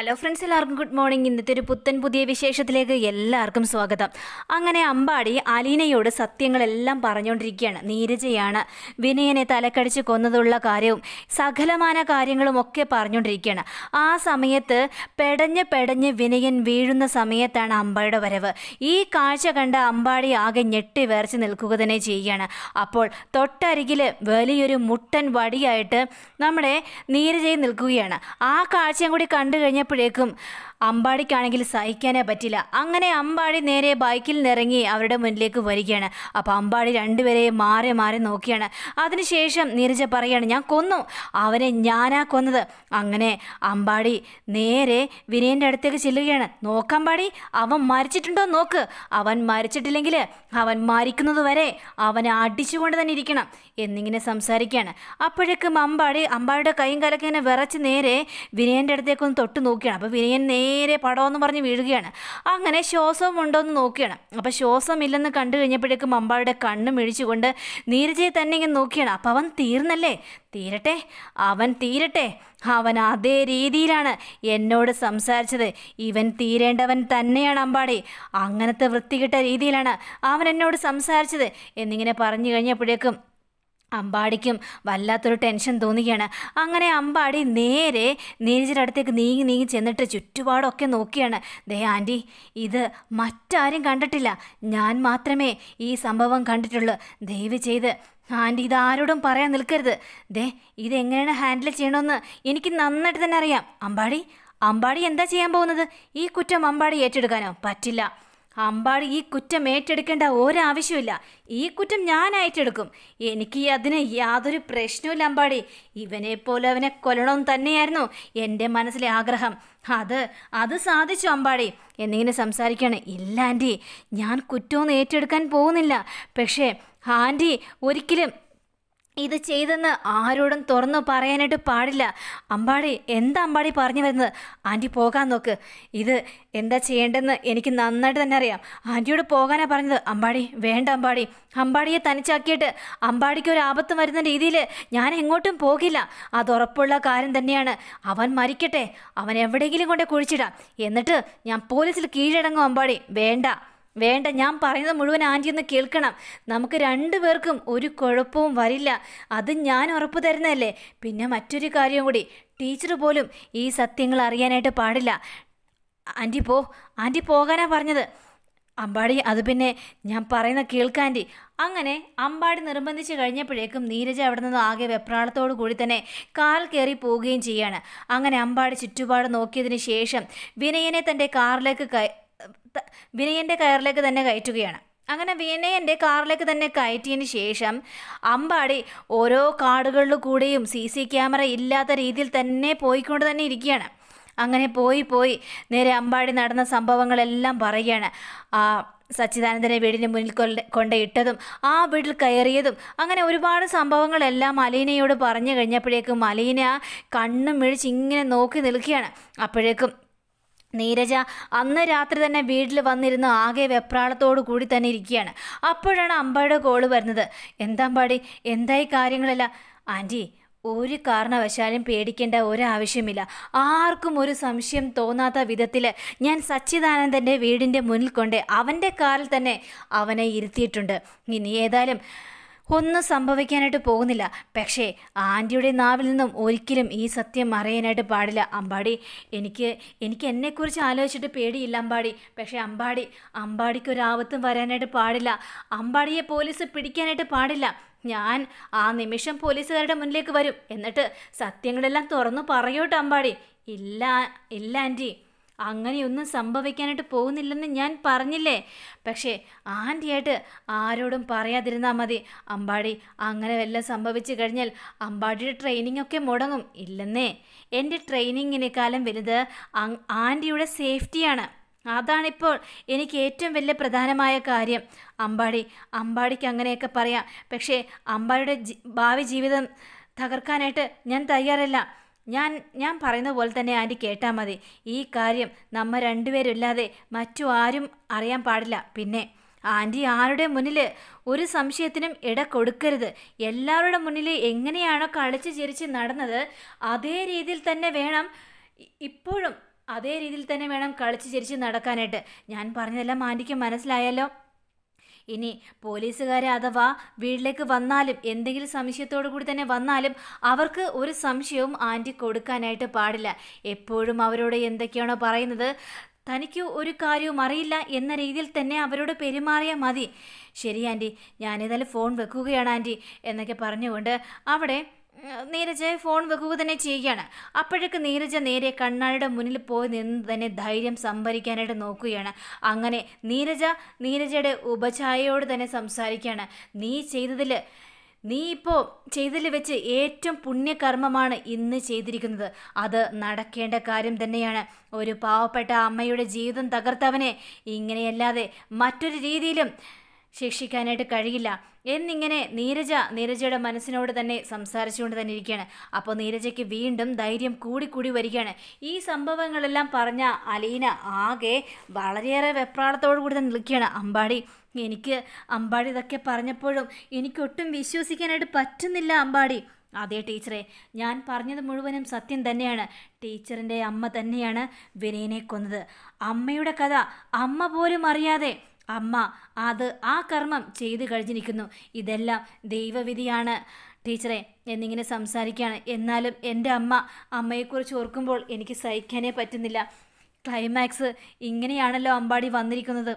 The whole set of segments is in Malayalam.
ഹലോ ഫ്രണ്ട്സ് എല്ലാവർക്കും ഗുഡ് മോർണിംഗ് ഇന്നത്തെ ഒരു പുത്തൻ പുതിയ വിശേഷത്തിലേക്ക് എല്ലാവർക്കും സ്വാഗതം അങ്ങനെ അമ്പാടി അലീനയോട് സത്യങ്ങളെല്ലാം പറഞ്ഞുകൊണ്ടിരിക്കുകയാണ് നീരജയാണ് വിനയനെ തലക്കടിച്ച് കൊന്നതുള്ള കാര്യവും സകലമാന കാര്യങ്ങളും ഒക്കെ പറഞ്ഞുകൊണ്ടിരിക്കുകയാണ് ആ സമയത്ത് പെടഞ്ഞ് പെടഞ്ഞ് വിനയൻ വീഴുന്ന സമയത്താണ് അമ്പാടിയുടെ വരവ് ഈ കാഴ്ച കണ്ട അമ്പാടി ആകെ ഞെട്ടി വേർച്ച് നിൽക്കുക തന്നെ ചെയ്യുകയാണ് അപ്പോൾ തൊട്ടരികിൽ വലിയൊരു മുട്ടൻ വടിയായിട്ട് നമ്മുടെ നീരജയെ നിൽക്കുകയാണ് ആ കാഴ്ചയും കൂടി കണ്ടു കഴിഞ്ഞ பிழைக்கும் അമ്പാടിക്കാണെങ്കിൽ സഹിക്കാനേ പറ്റില്ല അങ്ങനെ അമ്പാടി നേരെ ബൈക്കിൽ നിറങ്ങി അവരുടെ മുന്നിലേക്ക് വരികയാണ് അപ്പോൾ അമ്പാടി രണ്ടുപേരെയും മാറി മാറി നോക്കിയാണ് അതിനുശേഷം നീരജ പറയാണ് ഞാൻ കൊന്നു അവനെ ഞാനാ കൊന്നത് അങ്ങനെ അമ്പാടി നേരെ വിനയൻ്റെ അടുത്തേക്ക് ചെല്ലുകയാണ് നോക്കമ്പാടി അവൻ മരിച്ചിട്ടുണ്ടോ നോക്ക് അവൻ മരിച്ചിട്ടില്ലെങ്കിൽ അവൻ മരിക്കുന്നത് വരെ അവനെ അടിച്ചുകൊണ്ട് തന്നെ ഇരിക്കണം എന്നിങ്ങനെ സംസാരിക്കുകയാണ് അപ്പോഴേക്കും അമ്പാടി അമ്പാടിയുടെ കൈയും കലക്കിങ്ങനെ വിറച്ച് നേരെ വിനയൻ്റെ അടുത്തേക്കൊന്ന് തൊട്ട് നോക്കുകയാണ് അപ്പോൾ വിനയൻ നേരെ നേരെ പടമെന്ന് പറഞ്ഞ് വീഴുകയാണ് അങ്ങനെ ശ്വാസവും ഉണ്ടോ എന്ന് അപ്പോൾ ശ്വാസം ഇല്ലെന്ന് കണ്ടു കഴിഞ്ഞപ്പോഴേക്കും അമ്പാളുടെ കണ്ണും ഇഴിച്ചുകൊണ്ട് നീരജയെ തന്നെ ഇങ്ങനെ നോക്കിയാണ് അപ്പോൾ അവൻ തീർന്നല്ലേ തീരട്ടെ അവൻ തീരട്ടെ അവൻ അതേ രീതിയിലാണ് എന്നോട് സംസാരിച്ചത് ഇവൻ തീരേണ്ടവൻ തന്നെയാണ് അമ്പാടി അങ്ങനത്തെ വൃത്തികെട്ട രീതിയിലാണ് അവൻ എന്നോട് സംസാരിച്ചത് എന്നിങ്ങനെ പറഞ്ഞു കഴിഞ്ഞപ്പോഴേക്കും അമ്പാടിക്കും വല്ലാത്തൊരു ടെൻഷൻ തോന്നുകയാണ് അങ്ങനെ അമ്പാടി നേരെ നീരജയുടെ അടുത്തേക്ക് നീങ്ങി നീങ്ങി ചെന്നിട്ട് ചുറ്റുപാടൊക്കെ നോക്കിയാണ് ദേ ആൻറ്റി ഇത് മറ്റാരും കണ്ടിട്ടില്ല ഞാൻ മാത്രമേ ഈ സംഭവം കണ്ടിട്ടുള്ളൂ ദയവ് ചെയ്ത് ആൻറ്റി ഇത് ആരോടും പറയാൻ നിൽക്കരുത് ദേ ഇതെങ്ങനെയാണ് ഹാൻഡിൽ ചെയ്യണമെന്ന് എനിക്ക് നന്നായിട്ട് തന്നെ അറിയാം അമ്പാടി അമ്പാടി എന്താ ചെയ്യാൻ പോകുന്നത് ഈ കുറ്റം അമ്പാടി ഏറ്റെടുക്കാനോ പറ്റില്ല അമ്പാടി ഈ കുറ്റം ഏറ്റെടുക്കേണ്ട ഒരാവശ്യമില്ല ഈ കുറ്റം ഞാൻ ഏറ്റെടുക്കും എനിക്ക് അതിന് യാതൊരു പ്രശ്നവുമില്ല അമ്പാടി ഇവനെ പോലെ അവനെ കൊല്ലണം തന്നെയായിരുന്നു എൻ്റെ മനസ്സിലെ ആഗ്രഹം അത് അത് സാധിച്ചു അമ്പാടി എന്നിങ്ങനെ സംസാരിക്കുകയാണ് ഇല്ല ആൻറ്റി ഞാൻ കുറ്റമൊന്നും ഏറ്റെടുക്കാൻ പോകുന്നില്ല പക്ഷേ ആൻറ്റി ഒരിക്കലും ഇത് ചെയ്തെന്ന് ആരോടും തുറന്നു പറയാനായിട്ട് പാടില്ല അമ്പാടി എന്താ അമ്പാടി പറഞ്ഞു വരുന്നത് ആൻറ്റി പോകാൻ നോക്ക് ഇത് എന്താ ചെയ്യേണ്ടതെന്ന് എനിക്ക് നന്നായിട്ട് തന്നെ അറിയാം ആൻറ്റിയോട് പോകാനാ പറഞ്ഞത് അമ്പാടി വേണ്ട അമ്പാടി അമ്പാടിയെ തനിച്ചാക്കിയിട്ട് അമ്പാടിക്ക് ഒരു ആപത്ത് വരുന്ന രീതിയിൽ ഞാൻ എങ്ങോട്ടും പോകില്ല ഉറപ്പുള്ള കാര്യം തന്നെയാണ് അവൻ മരിക്കട്ടെ അവൻ എവിടെയെങ്കിലും കൊണ്ടേ കുഴിച്ചിടാം എന്നിട്ട് ഞാൻ പോലീസിൽ കീഴടങ്ങും അമ്പാടി വേണ്ട വേണ്ട ഞാൻ പറയുന്നത് മുഴുവൻ ആൻറ്റി ഒന്ന് കേൾക്കണം നമുക്ക് രണ്ടു പേർക്കും ഒരു കുഴപ്പവും വരില്ല അത് ഞാൻ ഉറപ്പ് തരുന്നതല്ലേ പിന്നെ മറ്റൊരു കാര്യം കൂടി ടീച്ചർ പോലും ഈ സത്യങ്ങൾ അറിയാനായിട്ട് പാടില്ല ആൻറ്റി പോ ആൻറ്റി പോകാനാ പറഞ്ഞത് അമ്പാടി അത് പിന്നെ ഞാൻ പറയുന്ന കേൾക്കാൻറ്റി അങ്ങനെ അമ്പാടി നിർബന്ധിച്ച് കഴിഞ്ഞപ്പോഴേക്കും നീരജ അവിടെ നിന്ന് ആകെ വെപ്രാളത്തോടു കൂടി തന്നെ കാൽ കയറി പോവുകയും ചെയ്യാണ് അങ്ങനെ അമ്പാടി ചുറ്റുപാട് നോക്കിയതിന് ശേഷം വിനയനെ തൻ്റെ കാറിലേക്ക് വിനയൻ്റെ കയറിലേക്ക് തന്നെ കയറ്റുകയാണ് അങ്ങനെ വിനയൻ്റെ കാറിലേക്ക് തന്നെ കയറ്റിയതിന് ശേഷം അമ്പാടി ഓരോ കാടുകളിൽ കൂടെയും സി സി ക്യാമറ ഇല്ലാത്ത രീതിയിൽ തന്നെ പോയിക്കൊണ്ട് തന്നെ ഇരിക്കുകയാണ് അങ്ങനെ പോയി പോയി നേരെ അമ്പാടി നടന്ന സംഭവങ്ങളെല്ലാം പറയുകയാണ് ആ സച്ചിദാനന്ദനെ വീടിന് മുന്നിൽ കൊണ്ട ഇട്ടതും ആ വീട്ടിൽ കയറിയതും അങ്ങനെ ഒരുപാട് സംഭവങ്ങളെല്ലാം അലീനയോട് പറഞ്ഞു കഴിഞ്ഞപ്പോഴേക്കും അലീന കണ്ണും മിഴിച്ച് ഇങ്ങനെ നോക്കി നിൽക്കുകയാണ് അപ്പോഴേക്കും നീരജ അന്ന് രാത്രി തന്നെ വീട്ടിൽ വന്നിരുന്ന് ആകെ വെപ്രാളത്തോടു കൂടി തന്നെ ഇരിക്കുകയാണ് അപ്പോഴാണ് അമ്പയുടെ കോള് വരുന്നത് എന്താമ്പാടി എന്തായി കാര്യങ്ങളല്ല ആൻറ്റി ഒരു കാരണവശാലും പേടിക്കേണ്ട ഒരാവശ്യമില്ല ആർക്കും ഒരു സംശയം തോന്നാത്ത വിധത്തിൽ ഞാൻ സച്ചിദാനന്ദൻ്റെ വീടിൻ്റെ മുന്നിൽ കൊണ്ട് അവൻ്റെ കാറിൽ തന്നെ അവനെ ഇരുത്തിയിട്ടുണ്ട് ഇനി ഏതായാലും ഒന്നും സംഭവിക്കാനായിട്ട് പോകുന്നില്ല പക്ഷേ ആൻറ്റിയുടെ നാവിൽ നിന്നും ഒരിക്കലും ഈ സത്യം അറിയാനായിട്ട് പാടില്ല അമ്പാടി എനിക്ക് എനിക്ക് എന്നെക്കുറിച്ച് ആലോചിച്ചിട്ട് പേടിയില്ല അമ്പാടി പക്ഷേ അമ്പാടി അമ്പാടിക്ക് ഒരു ആപത്തും വരാനായിട്ട് പാടില്ല അമ്പാടിയെ പോലീസ് പിടിക്കാനായിട്ട് പാടില്ല ഞാൻ ആ നിമിഷം പോലീസുകാരുടെ മുന്നിലേക്ക് വരും എന്നിട്ട് സത്യങ്ങളെല്ലാം തുറന്നു പറയൂട്ടോ അമ്പാടി ഇല്ല ഇല്ല ആൻറ്റി അങ്ങനെയൊന്നും സംഭവിക്കാനായിട്ട് പോകുന്നില്ലെന്ന് ഞാൻ പറഞ്ഞില്ലേ പക്ഷേ ആൻറ്റിയായിട്ട് ആരോടും പറയാതിരുന്നാൽ മതി അമ്പാടി അങ്ങനെ വല്ലതും സംഭവിച്ചു കഴിഞ്ഞാൽ അമ്പാടിയുടെ ട്രെയിനിങ് ഒക്കെ മുടങ്ങും ഇല്ലെന്നേ എൻ്റെ ട്രെയിനിങ്ങിനേക്കാളും വലുത് ആൻറ്റിയുടെ സേഫ്റ്റിയാണ് അതാണിപ്പോൾ എനിക്ക് ഏറ്റവും വലിയ പ്രധാനമായ കാര്യം അമ്പാടി അമ്പാടിക്ക് അങ്ങനെയൊക്കെ പറയാം പക്ഷേ അമ്പാടിയുടെ ഭാവി ജീവിതം തകർക്കാനായിട്ട് ഞാൻ തയ്യാറല്ല ഞാൻ ഞാൻ പറയുന്ന പോലെ തന്നെ ആൻറ്റി കേട്ടാൽ മതി ഈ കാര്യം നമ്മൾ രണ്ടുപേരില്ലാതെ മറ്റു ആരും അറിയാൻ പാടില്ല പിന്നെ ആൻറ്റി ആരുടെ മുന്നിൽ ഒരു സംശയത്തിനും ഇട കൊടുക്കരുത് എല്ലാവരുടെ മുന്നിൽ എങ്ങനെയാണോ കളിച്ച് ചിരിച്ച് നടന്നത് അതേ രീതിയിൽ തന്നെ വേണം ഇപ്പോഴും അതേ രീതിയിൽ തന്നെ വേണം കളിച്ച് ചിരിച്ച് നടക്കാനായിട്ട് ഞാൻ പറഞ്ഞതെല്ലാം ആൻറ്റിക്ക് മനസ്സിലായല്ലോ ഇനി പോലീസുകാരെ അഥവാ വീട്ടിലേക്ക് വന്നാലും എന്തെങ്കിലും സംശയത്തോടു കൂടി തന്നെ വന്നാലും അവർക്ക് ഒരു സംശയവും ആൻറ്റി കൊടുക്കാനായിട്ട് പാടില്ല എപ്പോഴും അവരോട് എന്തൊക്കെയാണോ പറയുന്നത് തനിക്ക് ഒരു കാര്യവും അറിയില്ല എന്ന രീതിയിൽ തന്നെ അവരോട് പെരുമാറിയാൽ മതി ശരി ആൻറ്റി ഞാനിതായാലും ഫോൺ വെക്കുകയാണ് ആൻറ്റി എന്നൊക്കെ പറഞ്ഞുകൊണ്ട് അവിടെ നീരജ് ഫോൺ വെക്കുക തന്നെ ചെയ്യുകയാണ് അപ്പോഴേക്ക് നീരജ നേരെ കണ്ണാടിയുടെ മുന്നിൽ പോയി നിന്ന് തന്നെ ധൈര്യം സംഭരിക്കാനായിട്ട് നോക്കുകയാണ് അങ്ങനെ നീരജ നീരജയുടെ ഉപചായയോട് തന്നെ സംസാരിക്കുകയാണ് നീ ചെയ്തതിൽ നീ ഇപ്പോൾ ചെയ്തതിൽ വെച്ച് ഏറ്റവും പുണ്യകർമ്മമാണ് ഇന്ന് ചെയ്തിരിക്കുന്നത് അത് നടക്കേണ്ട കാര്യം തന്നെയാണ് ഒരു പാവപ്പെട്ട അമ്മയുടെ ജീവിതം തകർത്തവനെ ഇങ്ങനെയല്ലാതെ മറ്റൊരു രീതിയിലും ശിക്ഷിക്കാനായിട്ട് കഴിയില്ല എന്നിങ്ങനെ നീരജ നീരജയുടെ മനസ്സിനോട് തന്നെ സംസാരിച്ചുകൊണ്ട് തന്നെ ഇരിക്കുകയാണ് അപ്പോൾ നീരജയ്ക്ക് വീണ്ടും ധൈര്യം കൂടിക്കൂടി വരികയാണ് ഈ സംഭവങ്ങളെല്ലാം പറഞ്ഞ അലീന ആകെ വളരെയേറെ വെപ്രാളത്തോടു കൂടി തന്നെ നിൽക്കുകയാണ് അമ്പാടി എനിക്ക് അമ്പാടി ഇതൊക്കെ പറഞ്ഞപ്പോഴും എനിക്കൊട്ടും വിശ്വസിക്കാനായിട്ട് പറ്റുന്നില്ല അമ്പാടി അതേ ടീച്ചറെ ഞാൻ പറഞ്ഞത് മുഴുവനും സത്യം തന്നെയാണ് ടീച്ചറിൻ്റെ അമ്മ തന്നെയാണ് വിനയനെ കൊന്നത് അമ്മയുടെ കഥ അമ്മ പോലും അറിയാതെ അമ്മ അത് ആ കർമ്മം ചെയ്തു കഴിഞ്ഞിരിക്കുന്നു ഇതെല്ലാം ദൈവവിധിയാണ് ടീച്ചറെ എന്നിങ്ങനെ സംസാരിക്കുകയാണ് എന്നാലും എൻ്റെ അമ്മ അമ്മയെക്കുറിച്ച് ഓർക്കുമ്പോൾ എനിക്ക് സഹിക്കാനേ പറ്റുന്നില്ല ക്ലൈമാക്സ് ഇങ്ങനെയാണല്ലോ അമ്പാടി വന്നിരിക്കുന്നത്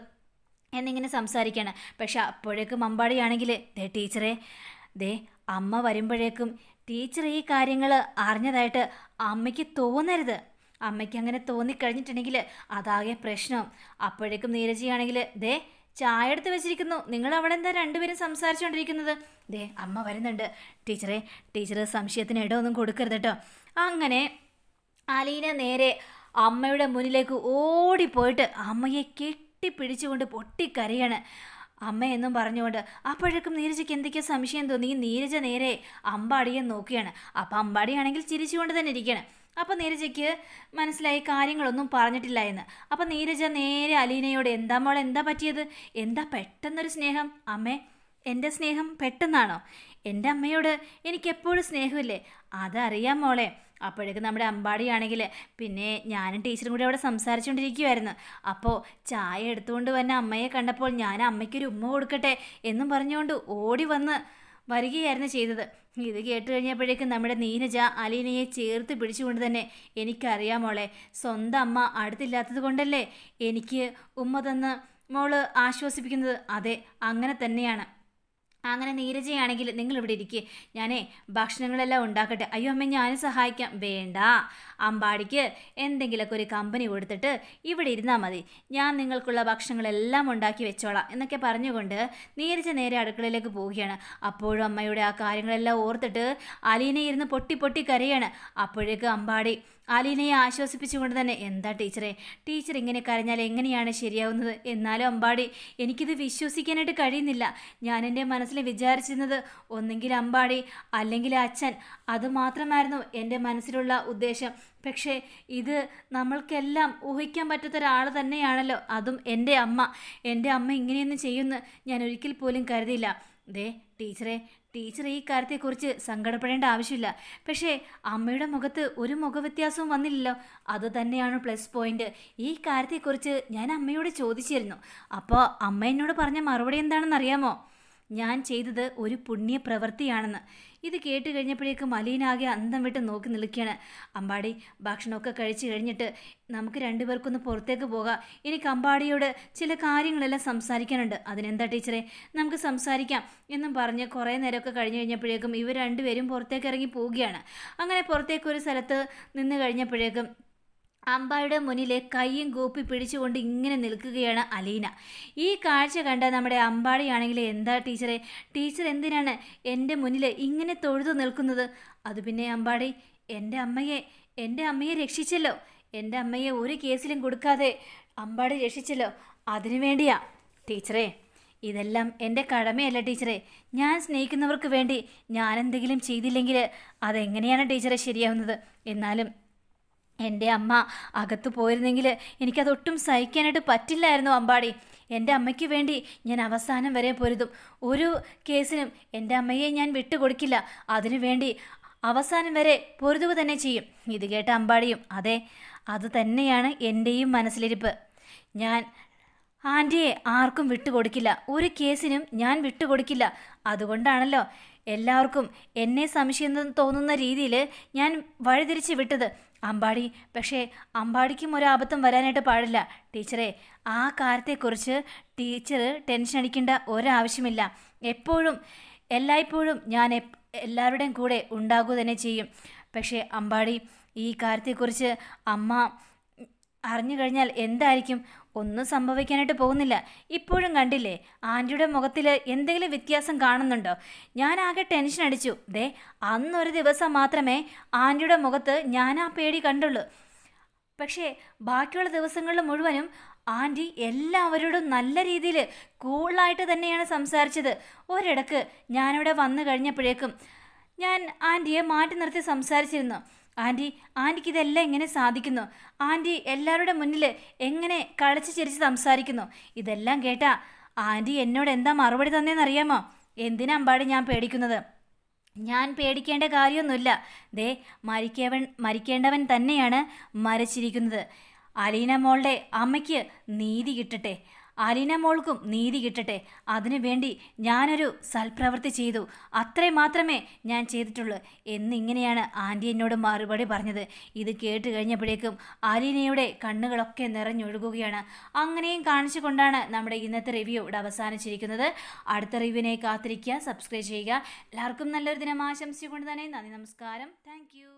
എന്നിങ്ങനെ സംസാരിക്കുകയാണ് പക്ഷെ അപ്പോഴേക്കും അമ്പാടിയാണെങ്കിൽ ദേ ടീച്ചറെ ദേ അമ്മ വരുമ്പോഴേക്കും ടീച്ചർ ഈ കാര്യങ്ങൾ അറിഞ്ഞതായിട്ട് അമ്മയ്ക്ക് തോന്നരുത് അമ്മയ്ക്ക് അങ്ങനെ തോന്നിക്കഴിഞ്ഞിട്ടുണ്ടെങ്കിൽ അതാകെ പ്രശ്നം അപ്പോഴേക്കും നീരജിയാണെങ്കിൽ ദേ ചായ എടുത്ത് വെച്ചിരിക്കുന്നു നിങ്ങൾ അവിടെ എന്താ രണ്ടുപേരും സംസാരിച്ചുകൊണ്ടിരിക്കുന്നത് ദേ അമ്മ വരുന്നുണ്ട് ടീച്ചറെ ടീച്ചർ സംശയത്തിന് ഇടമൊന്നും കൊടുക്കരുത് കേട്ടോ അങ്ങനെ അലീന നേരെ അമ്മയുടെ മുന്നിലേക്ക് ഓടിപ്പോയിട്ട് അമ്മയെ കെട്ടിപ്പിടിച്ചുകൊണ്ട് പൊട്ടിക്കരയാണ് എന്നും പറഞ്ഞുകൊണ്ട് അപ്പോഴേക്കും നീരജയ്ക്ക് എന്തൊക്കെയോ സംശയം തോന്നി നീരജ നേരെ അമ്പാടിയെ നോക്കുകയാണ് അപ്പം അമ്പാടിയാണെങ്കിൽ ചിരിച്ചുകൊണ്ട് തന്നെ ഇരിക്കുകയാണ് അപ്പോൾ നീരജയ്ക്ക് മനസ്സിലായി കാര്യങ്ങളൊന്നും പറഞ്ഞിട്ടില്ല എന്ന് അപ്പോൾ നീരജ നേരെ അലീനയോട് എന്താ മോൾ എന്താ പറ്റിയത് എന്താ പെട്ടെന്നൊരു സ്നേഹം അമ്മേ എൻ്റെ സ്നേഹം പെട്ടെന്നാണോ എൻ്റെ അമ്മയോട് എനിക്കെപ്പോഴും സ്നേഹമില്ലേ അതറിയാം മോളെ അപ്പോഴേക്ക് നമ്മുടെ അമ്പാടിയാണെങ്കിൽ പിന്നെ ഞാനും ടീച്ചറും കൂടി അവിടെ സംസാരിച്ചുകൊണ്ടിരിക്കുമായിരുന്നു അപ്പോൾ ചായ എടുത്തുകൊണ്ട് വന്ന അമ്മയെ കണ്ടപ്പോൾ ഞാൻ അമ്മയ്ക്കൊരു ഉമ്മ കൊടുക്കട്ടെ എന്നും പറഞ്ഞുകൊണ്ട് ഓടി വന്ന് വരികയായിരുന്നു ചെയ്തത് ഇത് കേട്ട് കഴിഞ്ഞപ്പോഴേക്കും നമ്മുടെ നീരജ അലീനയെ ചേർത്ത് പിടിച്ചുകൊണ്ട് തന്നെ എനിക്കറിയാമോളെ സ്വന്തം അമ്മ അടുത്തില്ലാത്തത് കൊണ്ടല്ലേ എനിക്ക് ഉമ്മ തന്ന് മോള് ആശ്വസിപ്പിക്കുന്നത് അതെ അങ്ങനെ തന്നെയാണ് അങ്ങനെ നീരജയാണെങ്കിൽ നിങ്ങൾ ഇവിടെ ഇരിക്കുക ഞാനേ ഭക്ഷണങ്ങളെല്ലാം ഉണ്ടാക്കട്ടെ അയ്യോ അമ്മ ഞാൻ സഹായിക്കാം വേണ്ട അമ്പാടിക്ക് എന്തെങ്കിലുമൊക്കെ ഒരു കമ്പനി കൊടുത്തിട്ട് ഇവിടെ ഇരുന്നാൽ മതി ഞാൻ നിങ്ങൾക്കുള്ള ഭക്ഷണങ്ങളെല്ലാം ഉണ്ടാക്കി വെച്ചോളാം എന്നൊക്കെ പറഞ്ഞുകൊണ്ട് നീരജ നേരെ അടുക്കളയിലേക്ക് പോവുകയാണ് അപ്പോഴും അമ്മയുടെ ആ കാര്യങ്ങളെല്ലാം ഓർത്തിട്ട് അലീനെ ഇരുന്ന് പൊട്ടി പൊട്ടി കരയാണ് അപ്പോഴേക്ക് അമ്പാടി അലീനയെ ആശ്വസിപ്പിച്ചുകൊണ്ട് തന്നെ എന്താ ടീച്ചറെ ടീച്ചർ ഇങ്ങനെ കരഞ്ഞാൽ എങ്ങനെയാണ് ശരിയാവുന്നത് എന്നാലും അമ്പാടി എനിക്കിത് വിശ്വസിക്കാനായിട്ട് കഴിയുന്നില്ല ഞാൻ എൻ്റെ മനസ്സിൽ വിചാരിച്ചിരുന്നത് ഒന്നെങ്കിൽ അമ്പാടി അല്ലെങ്കിൽ അച്ഛൻ അതുമാത്രമായിരുന്നു എൻ്റെ മനസ്സിലുള്ള ഉദ്ദേശം പക്ഷേ ഇത് നമ്മൾക്കെല്ലാം ഊഹിക്കാൻ പറ്റാത്ത ഒരാൾ തന്നെയാണല്ലോ അതും എൻ്റെ അമ്മ എൻ്റെ അമ്മ ഇങ്ങനെയൊന്നും ചെയ്യുമെന്ന് ഞാൻ ഒരിക്കൽ പോലും കരുതിയില്ല ദേ ടീച്ചറെ ടീച്ചർ ഈ കാര്യത്തെക്കുറിച്ച് സങ്കടപ്പെടേണ്ട ആവശ്യമില്ല പക്ഷേ അമ്മയുടെ മുഖത്ത് ഒരു മുഖവ്യത്യാസവും വന്നില്ലല്ലോ അത് തന്നെയാണ് പ്ലസ് പോയിന്റ് ഈ കാര്യത്തെക്കുറിച്ച് ഞാൻ അമ്മയോട് ചോദിച്ചിരുന്നു അപ്പോൾ അമ്മ എന്നോട് പറഞ്ഞ മറുപടി എന്താണെന്ന് അറിയാമോ ഞാൻ ചെയ്തത് ഒരു പുണ്യ പ്രവൃത്തിയാണെന്ന് ഇത് കേട്ട് കഴിഞ്ഞപ്പോഴേക്കും മലീനാകെ അന്തം വിട്ട് നോക്കി നിൽക്കുകയാണ് അമ്പാടി ഭക്ഷണമൊക്കെ കഴിച്ചു കഴിഞ്ഞിട്ട് നമുക്ക് രണ്ടുപേർക്കൊന്ന് പുറത്തേക്ക് പോകാം എനിക്ക് അമ്പാടിയോട് ചില കാര്യങ്ങളെല്ലാം സംസാരിക്കാനുണ്ട് അതിനെന്താ ടീച്ചറെ നമുക്ക് സംസാരിക്കാം എന്നും പറഞ്ഞ് കുറേ നേരമൊക്കെ കഴിഞ്ഞ് കഴിഞ്ഞപ്പോഴേക്കും ഇവർ രണ്ടുപേരും പുറത്തേക്ക് ഇറങ്ങി പോവുകയാണ് അങ്ങനെ പുറത്തേക്ക് ഒരു സ്ഥലത്ത് നിന്ന് കഴിഞ്ഞപ്പോഴേക്കും അമ്പായുടെ മുന്നിലെ കൈയും കൂപ്പി പിടിച്ചുകൊണ്ട് ഇങ്ങനെ നിൽക്കുകയാണ് അലീന ഈ കാഴ്ച കണ്ട നമ്മുടെ അമ്പാടിയാണെങ്കിൽ എന്താ ടീച്ചറെ ടീച്ചർ എന്തിനാണ് എൻ്റെ മുന്നിൽ ഇങ്ങനെ തൊഴുതു നിൽക്കുന്നത് അത് പിന്നെ അമ്പാടി എൻ്റെ അമ്മയെ എൻ്റെ അമ്മയെ രക്ഷിച്ചല്ലോ എൻ്റെ അമ്മയെ ഒരു കേസിലും കൊടുക്കാതെ അമ്പാടി രക്ഷിച്ചല്ലോ അതിനു വേണ്ടിയാ ടീച്ചറേ ഇതെല്ലാം എൻ്റെ കടമയല്ല ടീച്ചറെ ഞാൻ സ്നേഹിക്കുന്നവർക്ക് വേണ്ടി ഞാനെന്തെങ്കിലും ചെയ്തില്ലെങ്കിൽ അതെങ്ങനെയാണ് ടീച്ചറെ ശരിയാവുന്നത് എന്നാലും എൻ്റെ അമ്മ അകത്ത് പോയിരുന്നെങ്കിൽ എനിക്കതൊട്ടും സഹിക്കാനായിട്ട് പറ്റില്ലായിരുന്നു അമ്പാടി എൻ്റെ അമ്മയ്ക്ക് വേണ്ടി ഞാൻ അവസാനം വരെ പൊരുതും ഒരു കേസിനും എൻ്റെ അമ്മയെ ഞാൻ വിട്ടുകൊടുക്കില്ല വേണ്ടി അവസാനം വരെ പൊരുതുക തന്നെ ചെയ്യും ഇത് കേട്ട അമ്പാടിയും അതെ അത് തന്നെയാണ് എൻ്റെയും മനസ്സിലിരിപ്പ് ഞാൻ ആൻറ്റിയെ ആർക്കും വിട്ടുകൊടുക്കില്ല ഒരു കേസിനും ഞാൻ വിട്ടുകൊടുക്കില്ല അതുകൊണ്ടാണല്ലോ എല്ലാവർക്കും എന്നെ സംശയം തോന്നുന്ന രീതിയിൽ ഞാൻ വഴിതിരിച്ച് വിട്ടത് അമ്പാടി പക്ഷേ അമ്പാടിക്കും ഒരു അബദ്ധം വരാനായിട്ട് പാടില്ല ടീച്ചറെ ആ കാര്യത്തെക്കുറിച്ച് ടീച്ചർ ടെൻഷൻ അടിക്കേണ്ട ഒരാവശ്യമില്ല എപ്പോഴും എല്ലായ്പ്പോഴും ഞാൻ എല്ലാവരുടെയും കൂടെ ഉണ്ടാകുക തന്നെ ചെയ്യും പക്ഷേ അമ്പാടി ഈ കാര്യത്തെക്കുറിച്ച് അമ്മ അറിഞ്ഞു കഴിഞ്ഞാൽ എന്തായിരിക്കും ഒന്നും സംഭവിക്കാനായിട്ട് പോകുന്നില്ല ഇപ്പോഴും കണ്ടില്ലേ ആൻറ്റിയുടെ മുഖത്തിൽ എന്തെങ്കിലും വ്യത്യാസം കാണുന്നുണ്ടോ ഞാൻ ആകെ ടെൻഷൻ അടിച്ചു ദേ അന്നൊരു ദിവസം മാത്രമേ ആൻറ്റിയുടെ മുഖത്ത് ഞാൻ ആ പേടി കണ്ടുള്ളൂ പക്ഷേ ബാക്കിയുള്ള ദിവസങ്ങളിൽ മുഴുവനും ആൻറ്റി എല്ലാവരോടും നല്ല രീതിയിൽ കൂളായിട്ട് തന്നെയാണ് സംസാരിച്ചത് ഒരിടക്ക് ഞാനിവിടെ വന്നു കഴിഞ്ഞപ്പോഴേക്കും ഞാൻ ആൻറ്റിയെ മാറ്റി നിർത്തി സംസാരിച്ചിരുന്നു ആൻറ്റി ആൻറ്റിക്ക് ഇതെല്ലാം എങ്ങനെ സാധിക്കുന്നു ആൻറ്റി എല്ലാവരുടെ മുന്നിൽ എങ്ങനെ കളിച്ച് ചിരിച്ച് സംസാരിക്കുന്നു ഇതെല്ലാം കേട്ടാ ആൻറ്റി എന്നോട് എന്താ മറുപടി തന്നേന്നറിയാമോ എന്തിനാ അമ്പാടി ഞാൻ പേടിക്കുന്നത് ഞാൻ പേടിക്കേണ്ട കാര്യമൊന്നുമില്ല ദേ മരിക്കവൻ മരിക്കേണ്ടവൻ തന്നെയാണ് മരിച്ചിരിക്കുന്നത് അലീന മോളുടെ അമ്മയ്ക്ക് നീതി കിട്ടട്ടെ അലീന മോൾക്കും നീതി കിട്ടട്ടെ അതിനുവേണ്ടി ഞാനൊരു സൽപ്രവൃത്തി ചെയ്തു അത്രേ മാത്രമേ ഞാൻ ചെയ്തിട്ടുള്ളൂ എന്നിങ്ങനെയാണ് ആൻറ്റി എന്നോട് മറുപടി പറഞ്ഞത് ഇത് കേട്ട് കഴിഞ്ഞപ്പോഴേക്കും അലീനയുടെ കണ്ണുകളൊക്കെ നിറഞ്ഞൊഴുകുകയാണ് അങ്ങനെയും കാണിച്ചുകൊണ്ടാണ് നമ്മുടെ ഇന്നത്തെ റിവ്യൂ ഇവിടെ അവസാനിച്ചിരിക്കുന്നത് അടുത്ത റിവ്യൂവിനെ കാത്തിരിക്കുക സബ്സ്ക്രൈബ് ചെയ്യുക എല്ലാവർക്കും നല്ലൊരു ദിനം ആശംസിച്ചുകൊണ്ട് തന്നെ നന്ദി നമസ്കാരം താങ്ക്